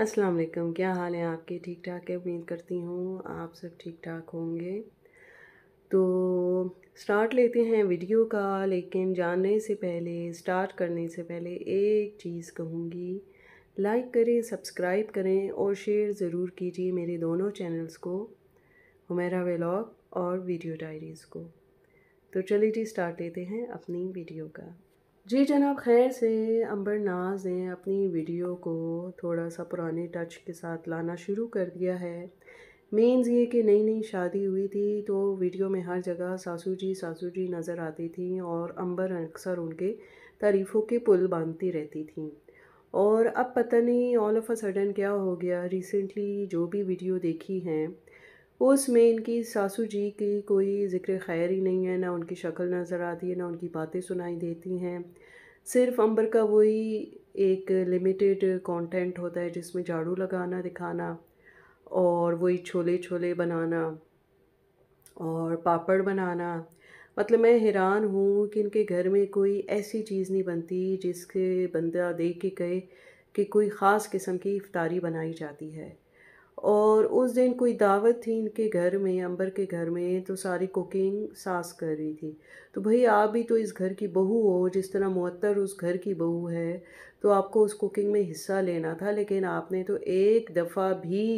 अस्सलाम वालेकुम क्या हाल है आपके ठीक ठाक है उम्मीद करती हूँ आप सब ठीक ठाक होंगे तो स्टार्ट लेते हैं वीडियो का लेकिन जानने से पहले स्टार्ट करने से पहले एक चीज़ कहूँगी लाइक करें सब्सक्राइब करें और शेयर ज़रूर कीजिए मेरे दोनों चैनल्स को हमारा व्लॉग और वीडियो डायरीज़ को तो चलिए जी स्टार्ट लेते हैं अपनी वीडियो का जी जनाब खैर से अंबर नाज ने अपनी वीडियो को थोड़ा सा पुराने टच के साथ लाना शुरू कर दिया है मेन्स ये कि नई नई शादी हुई थी तो वीडियो में हर जगह सासू जी सासू जी नज़र आती थी और अंबर अक्सर उनके तारीफ़ों के पुल बांधती रहती थी और अब पता नहीं ऑल ऑफ अ सडन क्या हो गया रिसेंटली जो भी वीडियो देखी हैं उसमें इनकी सासू जी की कोई ज़िक्र खैर ही नहीं है ना उनकी शक्ल नज़र आती है ना उनकी बातें सुनाई देती हैं सिर्फ अंबर का वही एक लिमिटेड कंटेंट होता है जिसमें झाड़ू लगाना दिखाना और वही छोले छोले बनाना और पापड़ बनाना मतलब मैं हैरान हूँ कि इनके घर में कोई ऐसी चीज़ नहीं बनती जिसके बंदा देख के कहे कि कोई ख़ास किस्म की इफ़ारी बनाई जाती है और उस दिन कोई दावत थी इनके घर में अंबर के घर में तो सारी कुकिंग सास कर रही थी तो भाई आप भी तो इस घर की बहू हो जिस तरह मअतर उस घर की बहू है तो आपको उस कुकिंग में हिस्सा लेना था लेकिन आपने तो एक दफ़ा भी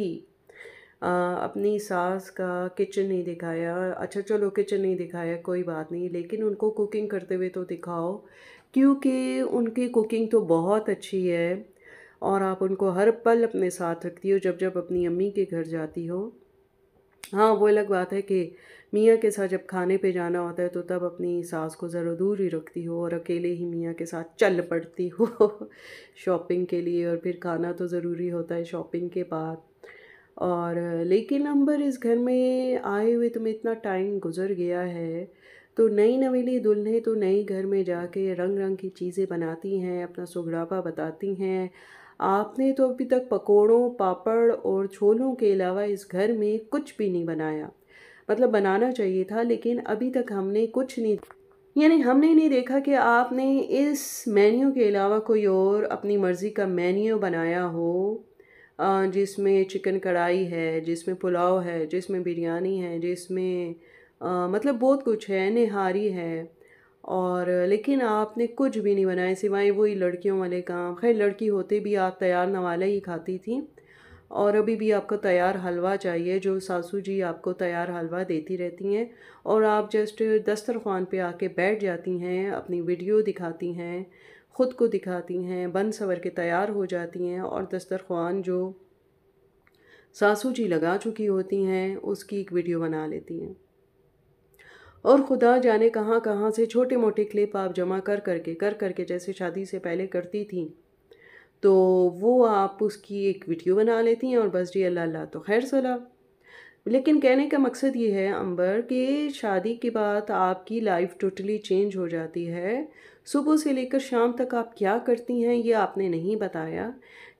आ, अपनी सास का किचन नहीं दिखाया अच्छा चलो किचन नहीं दिखाया कोई बात नहीं लेकिन उनको कुकिंग करते हुए तो दिखाओ क्योंकि उनकी कुकिंग तो बहुत अच्छी है और आप उनको हर पल अपने साथ रखती हो जब जब अपनी अम्मी के घर जाती हो हाँ वो अलग बात है कि मियाँ के साथ जब खाने पे जाना होता है तो तब अपनी सास को ज़रा दूर ही रखती हो और अकेले ही मियाँ के साथ चल पड़ती हो शॉपिंग के लिए और फिर खाना तो ज़रूरी होता है शॉपिंग के बाद और लेकिन अंबर इस घर में आए हुए तुम्हें इतना टाइम गुजर गया है तो नई नवेली दुल्हे तो नए घर में जाके रंग रंग की चीज़ें बनाती हैं अपना सुगड़ापा बताती हैं आपने तो अभी तक पकोड़ों पापड़ और छोलों के अलावा इस घर में कुछ भी नहीं बनाया मतलब बनाना चाहिए था लेकिन अभी तक हमने कुछ नहीं यानी हमने नहीं देखा कि आपने इस मेन्यू के अलावा कोई और अपनी मर्ज़ी का मेन्यू बनाया हो जिसमें चिकन कढ़ाई है जिसमें पुलाव है जिसमें बिरयानी है जिसमें मतलब बहुत कुछ है निहारी है और लेकिन आपने कुछ भी नहीं बनाया सिवाय वही लड़कियों वाले काम खैर लड़की होते भी आप तैयार नवाला ही खाती थी और अभी भी आपको तैयार हलवा चाहिए जो सासू जी आपको तैयार हलवा देती रहती हैं और आप जस्ट दस्तरखान पे आके बैठ जाती हैं अपनी वीडियो दिखाती हैं ख़ुद को दिखाती हैं बन सवर के तैयार हो जाती हैं और दस्तरखान जो सासू जी लगा चुकी होती हैं उसकी एक वीडियो बना लेती हैं और खुदा जाने कहाँ कहाँ से छोटे मोटे क्लिप आप जमा कर करके कर करके जैसे शादी से पहले करती थी तो वो आप उसकी एक वीडियो बना लेती हैं और बस जी अल्लाह अल्लाह तो खैर सला लेकिन कहने का मकसद ये है अंबर कि शादी के बाद आपकी लाइफ टोटली चेंज हो जाती है सुबह से लेकर शाम तक आप क्या करती हैं ये आपने नहीं बताया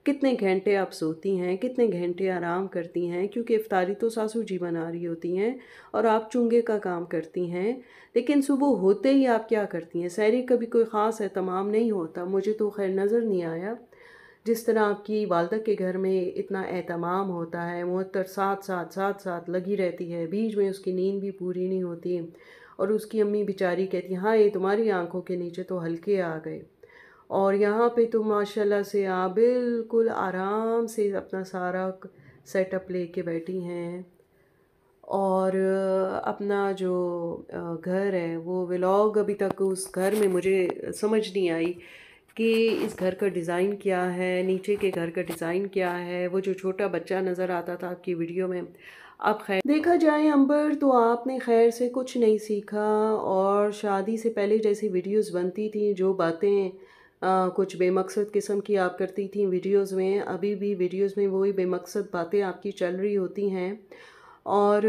कितने घंटे आप सोती हैं कितने घंटे आराम करती हैं क्योंकि इफ्तारी तो सासू जी बना रही होती हैं और आप चुंगे का काम करती हैं लेकिन सुबह होते ही आप क्या करती हैं सैरी कभी कोई ख़ास है तमाम नहीं होता मुझे तो खैर नज़र नहीं आया जिस तरह आपकी वालदा के घर में इतना एहतमाम होता है मतर साथ साथ साथ साथ लगी रहती है बीच में उसकी नींद भी पूरी नहीं होती और उसकी अम्मी बेचारी कहती हाँ ये तुम्हारी आंखों के नीचे तो हल्के आ गए और यहाँ पे तो माशाल्लाह से आप बिल्कुल आराम से अपना सारा सेटअप लेके बैठी हैं और अपना जो घर है वो व्लॉग अभी तक उस घर में मुझे समझ नहीं आई कि इस घर का डिज़ाइन क्या है नीचे के घर का डिज़ाइन क्या है वो जो छोटा बच्चा नज़र आता था आपकी वीडियो में अब खैर देखा जाए अंबर तो आपने खैर से कुछ नहीं सीखा और शादी से पहले जैसी वीडियोस बनती थी जो बातें आ, कुछ बेमकसद किस्म की आप करती थी वीडियोस में अभी भी वीडियोस में वही बेमकसद बातें आपकी चल रही होती हैं और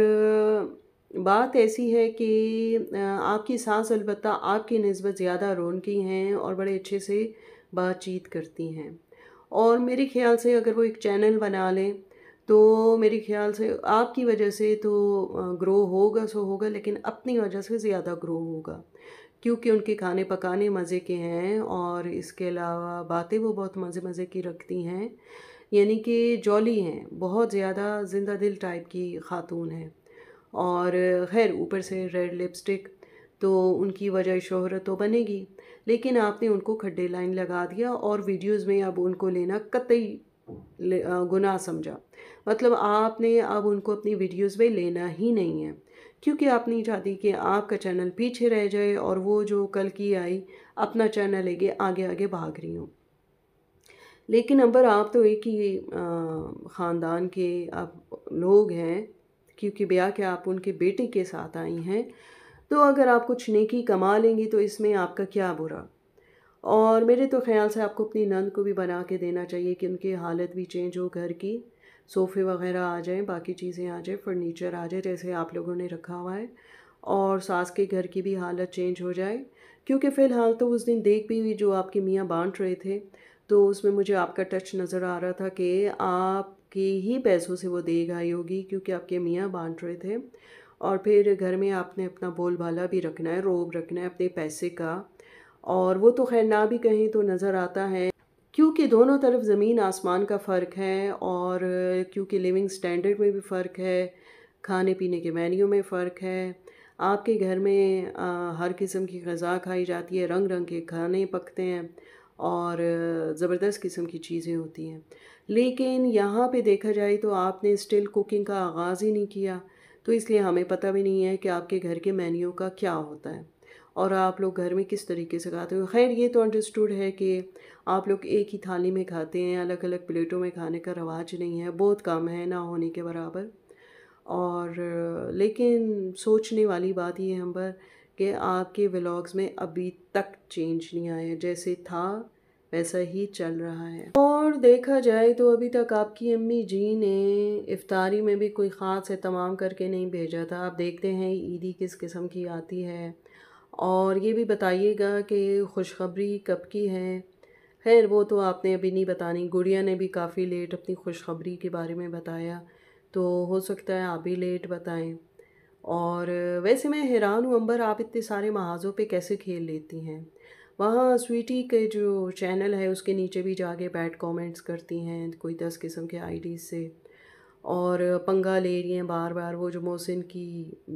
बात ऐसी है कि आपकी सास अलबत् आपकी नस्बत ज़्यादा रौनकी हैं और बड़े अच्छे से बातचीत करती हैं और मेरे ख्याल से अगर वो एक चैनल बना लें तो मेरे ख्याल से आपकी वजह से तो ग्रो होगा सो होगा लेकिन अपनी वजह से ज़्यादा ग्रो होगा क्योंकि उनके खाने पकाने मज़े के हैं और इसके अलावा बातें वो बहुत मज़े मज़े की रखती हैं यानी कि जॉली हैं बहुत ज़्यादा जिंदा दिल टाइप की खातून हैं और खैर ऊपर से रेड लिपस्टिक तो उनकी वजह शोहरत तो बनेगी लेकिन आपने उनको खड्डे लाइन लगा दिया और वीडियोस में अब उनको लेना कतई गुनाह समझा मतलब आपने अब उनको अपनी वीडियोस में लेना ही नहीं है क्योंकि आप नहीं चाहती कि आपका चैनल पीछे रह जाए और वो जो कल की आई अपना चैनल लेके आगे आगे भाग रही हूँ लेकिन अंबर आप तो एक ही ख़ानदान के आप लोग हैं क्योंकि ब्याह के आप उनके बेटे के साथ आई हैं तो अगर आप कुछ नेकी कमा लेंगी तो इसमें आपका क्या बुरा और मेरे तो ख्याल से आपको अपनी नंद को भी बना के देना चाहिए कि उनकी हालत भी चेंज हो घर की सोफ़े वगैरह आ जाएं बाकी चीज़ें आ जाएं फर्नीचर आ जाए जैसे आप लोगों ने रखा हुआ है और सास के घर की भी हालत चेंज हो जाए क्योंकि फ़िलहाल तो उस दिन देख भी हुई जो आपके मियाँ बांट रहे थे तो उसमें मुझे आपका टच नज़र आ रहा था कि आपके ही पैसों से वो देख आई होगी क्योंकि आपके मियाँ बांट रहे थे और फिर घर में आपने अपना बोलबाला भी रखना है रोब रखना है अपने पैसे का और वो तो खैर ना भी कहें तो नज़र आता है क्योंकि दोनों तरफ ज़मीन आसमान का फ़र्क है और क्योंकि लिविंग स्टैंडर्ड में भी फ़र्क है खाने पीने के मेन्यू में फ़र्क है आपके घर में आ, हर किस्म की गज़ा खाई जाती है रंग रंग के खाने पकते हैं और ज़बरदस्त किस्म की चीज़ें होती हैं लेकिन यहाँ पे देखा जाए तो आपने स्टिल कुकिंग का आगाज़ ही नहीं किया तो इसलिए हमें पता भी नहीं है कि आपके घर के मेन्यू का क्या होता है और आप लोग घर में किस तरीके से खाते हो खैर ये तो अंडरस्टूड है कि आप लोग एक ही थाली में खाते हैं अलग अलग प्लेटों में खाने का रवाज नहीं है बहुत कम है ना होने के बराबर और लेकिन सोचने वाली बात ये हम पर कि आपके व्लॉग्स में अभी तक चेंज नहीं आया जैसे था वैसा ही चल रहा है और देखा जाए तो अभी तक आपकी अम्मी जी ने इफ्तारी में भी कोई ख़ास तमाम करके नहीं भेजा था आप देखते हैं ईदी किस किस्म की आती है और ये भी बताइएगा कि खुशखबरी कब की है खैर वो तो आपने अभी नहीं बतानी गुड़िया ने भी काफ़ी लेट अपनी खुशखबरी के बारे में बताया तो हो सकता है आप भी लेट बताएं और वैसे मैं हैरान हूँ अंबर आप इतने सारे महाजों पे कैसे खेल लेती हैं वहाँ स्वीटी के जो चैनल है उसके नीचे भी जाके बैड कमेंट्स करती हैं कोई दस किस्म के आईडी से और पंगा ले रही हैं बार बार वो जो मोहसिन की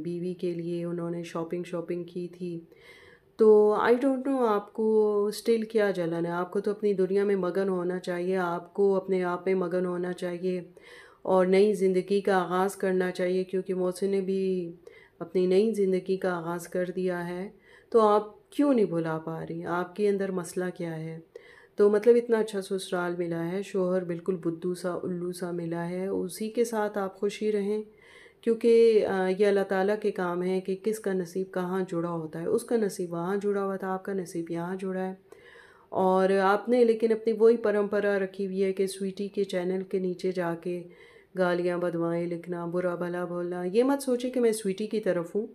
बीवी के लिए उन्होंने शॉपिंग शॉपिंग की थी तो आई डोंट नो आपको स्टिल क्या जलन है आपको तो अपनी दुनिया में मगन होना चाहिए आपको अपने आप में मगन होना चाहिए और नई ज़िंदगी का आगाज़ करना चाहिए क्योंकि मोहसिन ने भी अपनी नई ज़िंदगी का आगाज़ कर दिया है तो आप क्यों नहीं भुला पा रही आपके अंदर मसला क्या है तो मतलब इतना अच्छा ससुराल मिला है शोहर बिल्कुल बुद्धू सा उल्लू सा मिला है उसी के साथ आप खुश ही रहें क्योंकि ये अल्लाह ताला के काम है कि किसका नसीब कहाँ जुड़ा होता है उसका नसीब वहाँ जुड़ा हुआ था आपका नसीब यहाँ जुड़ा है और आपने लेकिन अपनी वही परंपरा रखी हुई है कि स्वीटी के चैनल के नीचे जाके गालियाँ बदवाएँ लिखना बुरा भला बोलना ये मत सोचे कि मैं स्वीटी की तरफ हूँ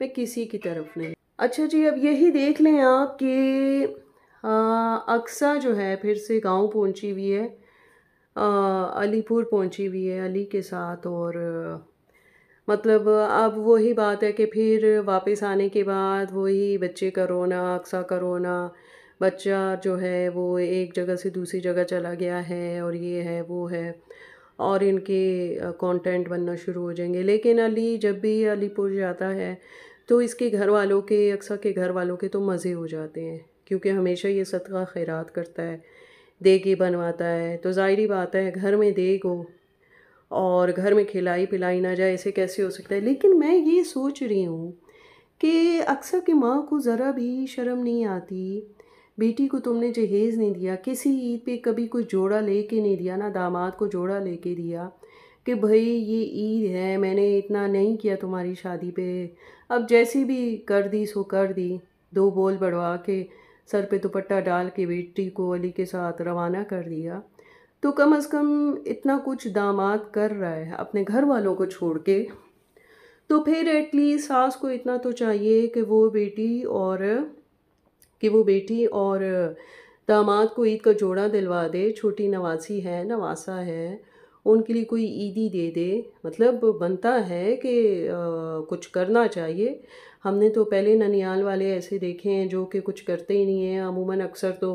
मैं किसी की तरफ नहीं अच्छा जी अब यही देख लें आप कि हाँ, अक्सा जो है फिर से गांव पहुंची हुई है अलीपुर पहुंची हुई है अली के साथ और मतलब अब वही बात है कि फिर वापस आने के बाद वही बच्चे का रोना अक्सा का रोना बच्चा जो है वो एक जगह से दूसरी जगह चला गया है और ये है वो है और इनके कंटेंट बनना शुरू हो जाएंगे लेकिन अली जब भी अलीपुर जाता है तो इसके घर वालों के अक्सर के घर वालों के तो मज़े हो जाते हैं क्योंकि हमेशा ये सदका खैरात करता है देगी बनवाता है तो ज़ाहरी बात है घर में दे गो और घर में खिलाई पिलाई ना जाए ऐसे कैसे हो सकता है लेकिन मैं ये सोच रही हूँ कि अक्सर की माँ को ज़रा भी शर्म नहीं आती बेटी को तुमने जहेज़ नहीं दिया किसी ईद पे कभी कोई जोड़ा लेके नहीं दिया ना दामाद को जोड़ा लेके दिया कि भाई ये ईद है मैंने इतना नहीं किया तुम्हारी शादी पे अब जैसी भी कर दी सो कर दी दो बोल बढ़वा के सर पे दुपट्टा डाल के बेटी को अली के साथ रवाना कर दिया तो कम अज़ कम इतना कुछ दामाद कर रहा है अपने घर वालों को छोड़ के तो फिर एटलीस्ट सास को इतना तो चाहिए कि वो बेटी और कि वो बेटी और दामाद को ईद का जोड़ा दिलवा दे छोटी नवासी है नवासा है उनके लिए कोई ईदी दे दे मतलब बनता है कि आ, कुछ करना चाहिए हमने तो पहले ननियाल वाले ऐसे देखे हैं जो कि कुछ करते ही नहीं हैं अमूमन अक्सर तो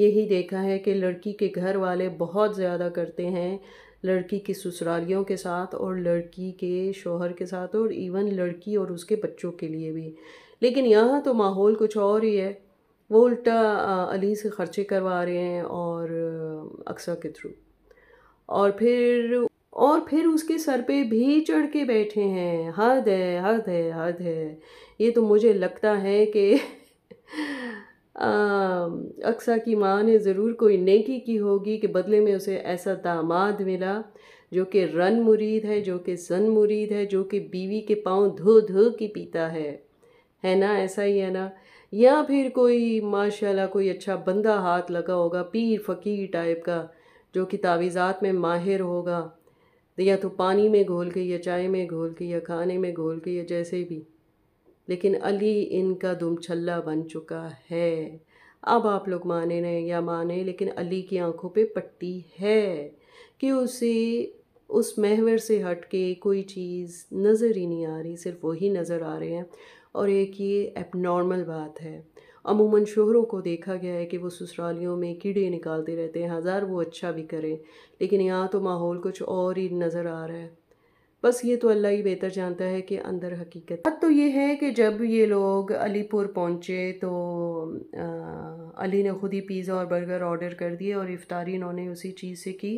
यही देखा है कि लड़की के घर वाले बहुत ज़्यादा करते हैं लड़की की ससुरालियों के साथ और लड़की के शोहर के साथ और इवन लड़की और उसके बच्चों के लिए भी लेकिन यहाँ तो माहौल कुछ और ही है वो उल्टा अली से ख़र्चे करवा रहे हैं और अक्सर के थ्रू और फिर और फिर उसके सर पे भी चढ़ के बैठे हैं हद है हद है हद है ये तो मुझे लगता है कि अक्सा की माँ ने ज़रूर कोई नेकी की होगी कि बदले में उसे ऐसा दामाद मिला जो कि रन मुरीद है जो कि सन मुरीद है जो कि बीवी के पाँव धो धो के पीता है है ना ऐसा ही है ना या फिर कोई माशाल्लाह कोई अच्छा बंदा हाथ लगा होगा पीर फ़कीर टाइप का जो कि तावीज़ात में माहिर होगा तो या तो पानी में घोल के या चाय में घोल के या खाने में घोल के या जैसे भी लेकिन अली इनका दुम छल्ला बन चुका है अब आप लोग माने नहीं या माने लेकिन अली की आंखों पे पट्टी है कि उसे उस महवर से हट के कोई चीज़ नज़र ही नहीं आ रही सिर्फ वही नज़र आ रहे हैं और एक ये एबनॉर्मल बात है अमूमन शोहरों को देखा गया है कि वो ससुरालियों में कीड़े निकालते रहते हैं हज़ार वो अच्छा भी करें लेकिन यहाँ तो माहौल कुछ और ही नज़र आ रहा है बस ये तो अल्लाह ही बेहतर जानता है कि अंदर हकीकत बात तो ये है कि जब ये लोग अलीपुर पहुँचे तो आ, अली ने ख़ुद ही पिज़्ज़ा और बर्गर ऑर्डर कर दिए और इफ्तारी इन्होंने उसी चीज़ से की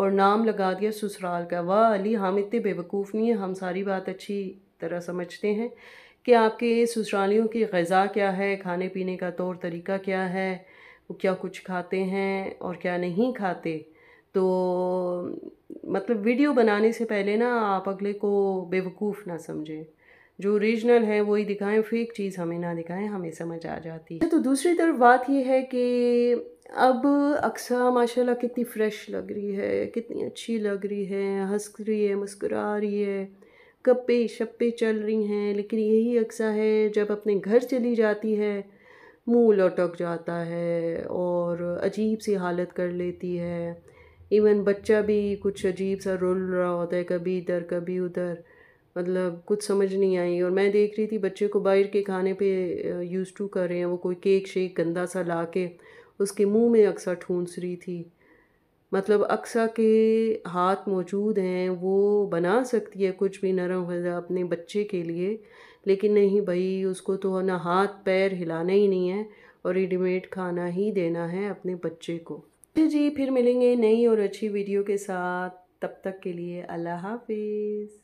और नाम लगा दिया ससुराल का वाह अली हम इतने बेवकूफ़ नहीं हैं हम सारी बात अच्छी तरह समझते हैं कि आपके ससुरालियों की गज़ा क्या है खाने पीने का तौर तरीका क्या है वो क्या कुछ खाते हैं और क्या नहीं खाते तो मतलब वीडियो बनाने से पहले ना आप अगले को बेवकूफ़ ना समझें जो ओरिजिनल है वही दिखाएं फेक चीज़ हमें ना दिखाएं हमें समझ आ जाती है तो दूसरी तरफ बात यह है कि अब अक्सा माशाल्लाह कितनी फ़्रेश लग रही है कितनी अच्छी लग रही है हंस रही है मुस्कुरा रही है कप्पे शप्पे चल रही हैं लेकिन यही अक्सा है जब अपने घर चली जाती है मुंह लौटक जाता है और अजीब सी हालत कर लेती है इवन बच्चा भी कुछ अजीब सा रुल रहा होता है कभी इधर कभी उधर मतलब कुछ समझ नहीं आई और मैं देख रही थी बच्चे को बाहर के खाने पे यूज़ टू कर रहे हैं वो कोई केक शेक गंदा सा ला के उसके मुँह में अक्सर ठूंस रही थी मतलब अक्सा के हाथ मौजूद हैं वो बना सकती है कुछ भी नरम गज़ा अपने बच्चे के लिए लेकिन नहीं भाई उसको तो ना हाथ पैर हिलाना ही नहीं है और रेडीमेड खाना ही देना है अपने बच्चे को जी जी फिर मिलेंगे नई और अच्छी वीडियो के साथ तब तक के लिए अल्लाह हाफिज़